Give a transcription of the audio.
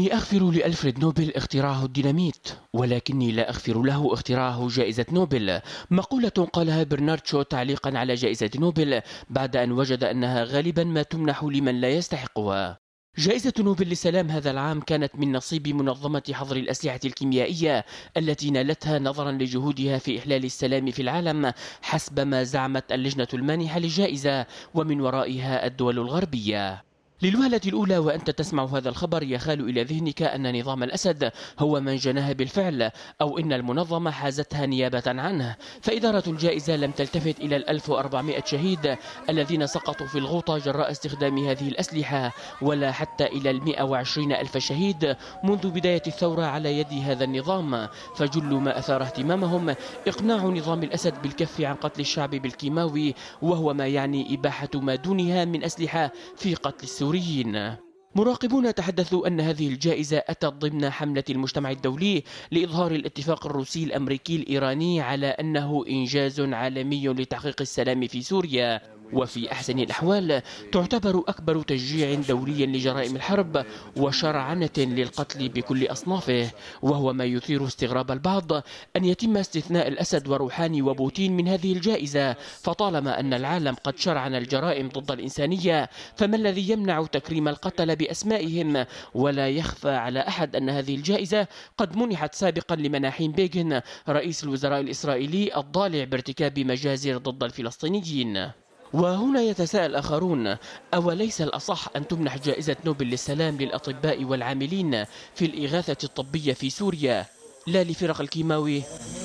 إني أغفر لألفريد نوبل اختراعه الديناميت ولكني لا أغفر له اختراعه جائزة نوبل مقولة قالها برنارد شو تعليقا على جائزة نوبل بعد أن وجد أنها غالبا ما تمنح لمن لا يستحقها جائزة نوبل للسلام هذا العام كانت من نصيب منظمة حظر الأسلحة الكيميائية التي نالتها نظرا لجهودها في إحلال السلام في العالم حسب ما زعمت اللجنة المانحة للجائزة ومن ورائها الدول الغربية للوهلة الأولى وأنت تسمع هذا الخبر يخال إلى ذهنك أن نظام الأسد هو من جناها بالفعل أو إن المنظمة حازتها نيابة عنه فإدارة الجائزة لم تلتفت إلى 1400 شهيد الذين سقطوا في الغوطة جراء استخدام هذه الأسلحة ولا حتى إلى 120 ألف شهيد منذ بداية الثورة على يد هذا النظام فجل ما أثار اهتمامهم إقناع نظام الأسد بالكف عن قتل الشعب بالكيماوي وهو ما يعني إباحة ما دونها من أسلحة في قتل السوري الدوريين مراقبون تحدثوا أن هذه الجائزة أتت ضمن حملة المجتمع الدولي لإظهار الاتفاق الروسي الأمريكي الإيراني على أنه إنجاز عالمي لتحقيق السلام في سوريا وفي أحسن الأحوال تعتبر أكبر تشجيع دولي لجرائم الحرب وشرعنة للقتل بكل أصنافه وهو ما يثير استغراب البعض أن يتم استثناء الأسد وروحاني وبوتين من هذه الجائزة فطالما أن العالم قد شرعن الجرائم ضد الإنسانية فما الذي يمنع تكريم القتل بأسمائهم ولا يخفى على أحد أن هذه الجائزة قد منحت سابقا لمناحيم بيغن رئيس الوزراء الإسرائيلي الضالع بارتكاب مجازر ضد الفلسطينيين وهنا يتساءل آخرون أوليس الأصح أن تمنح جائزة نوبل للسلام للأطباء والعاملين في الإغاثة الطبية في سوريا لا لفرق الكيماوي